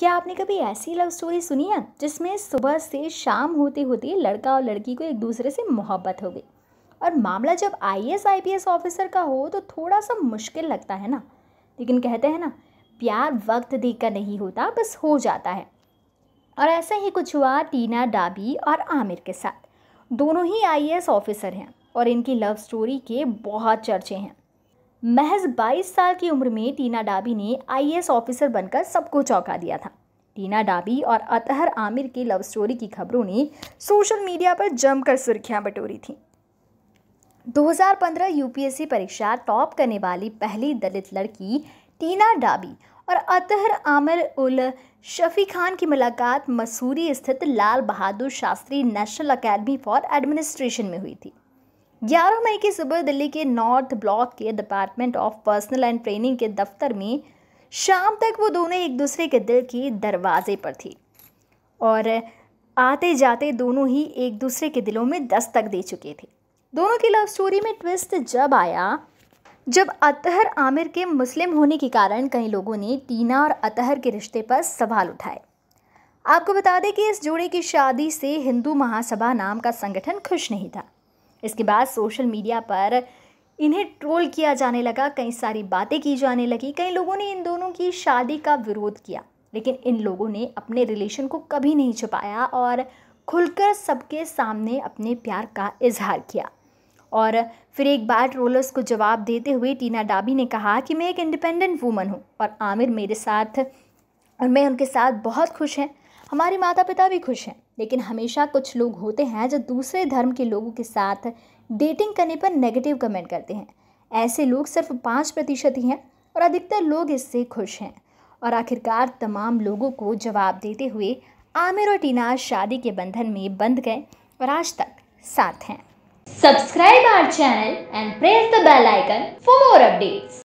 क्या आपने कभी ऐसी लव स्टोरी सुनी है जिसमें सुबह से शाम होते होते लड़का और लड़की को एक दूसरे से मोहब्बत हो गई और मामला जब I S I P S officer का हो तो थोड़ा सा मुश्किल लगता है ना लेकिन कहते हैं ना प्यार वक्त देखकर नहीं होता बस हो जाता है और ऐसा ही कुछ हुआ टीना डाबी और आमिर के साथ दोनों ही आई ऑफिसर हैं और इनकी लव स्टोरी के बहुत चर्चे हैं महज 22 साल की उम्र में टीना डाबी ने आईएएस ऑफिसर बनकर सबको चौंका दिया था टीना डाबी और अतहर आमिर की लव स्टोरी की खबरों ने सोशल मीडिया पर जमकर सुर्खियां बटोरी थीं 2015 यूपीएससी परीक्षा टॉप करने वाली पहली दलित लड़की टीना डाबी और अतहर आमिर उल शफी खान की मुलाकात मसूरी स्थित Lal Bahadur Shastri National Academy for Administration में हुई थी 11 मई की सुबह दिल्ली के नॉर्थ ब्लॉक के Department of Personnel and Training के दफ्तर में शाम तक वो दोनों एक दूसरे के दिल की दरवाजे पर थी और आते जाते दोनों ही एक दूसरे के दिलों में दस्तक दे चुके थे दोनों की लव स्टोरी में ट्विस्ट जब आया जब अतहर आमिर के मुस्लिम होने के कारण कई लोगों ने टीना और अतहर के रिश्ते पर सवाल उठाए आपको बता दें कि इस जोड़े की शादी से हिंदू महासभा नाम का संगठन खुश नहीं था इसके बाद सोशल मीडिया पर इन्हें ट्रोल किया जाने लगा कई सारी बातें की जाने लगी कई लोगों ने इन दोनों की शादी का विरोध किया लेकिन इन लोगों ने अपने रिलेशन को कभी नहीं छुपाया और खुलकर सबके सामने अपने प्यार का इजहार किया और फिर एक बार ट्रोलर्स को जवाब देते हुए टीना डाबी ने कहा कि मैं एक इंडिपेंडेंट वूमन हूँ और आमिर मेरे साथ और मैं उनके साथ बहुत खुश हैं हमारे माता पिता भी खुश हैं लेकिन हमेशा कुछ लोग होते हैं जो दूसरे धर्म के लोगों के साथ डेटिंग करने पर नेगेटिव कमेंट करते हैं ऐसे लोग सिर्फ पाँच प्रतिशत ही हैं और अधिकतर लोग इससे खुश हैं और आखिरकार तमाम लोगों को जवाब देते हुए आमिर और टीना शादी के बंधन में बंध गए और आज तक साथ हैं subscribe our channel and press the bell icon for more updates